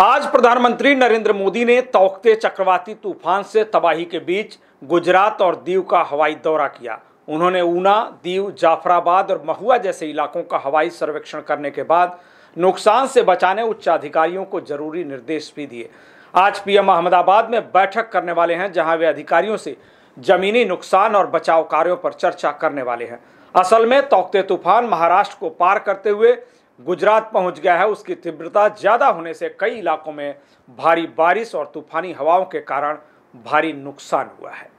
आज प्रधानमंत्री नरेंद्र मोदी ने तोकते चक्रवाती तूफान से तबाही के बीच गुजरात और दीव का हवाई दौरा किया उन्होंने ऊना दीव जाफराबाद और महुआ जैसे इलाकों का हवाई सर्वेक्षण करने के बाद नुकसान से बचाने उच्चाधिकारियों को जरूरी निर्देश भी दिए आज पीएम अहमदाबाद में बैठक करने वाले हैं जहां वे अधिकारियों से जमीनी नुकसान और बचाव कार्यों पर चर्चा करने वाले हैं असल में तोकते तूफान महाराष्ट्र को पार करते हुए गुजरात पहुंच गया है उसकी तीव्रता ज़्यादा होने से कई इलाकों में भारी बारिश और तूफानी हवाओं के कारण भारी नुकसान हुआ है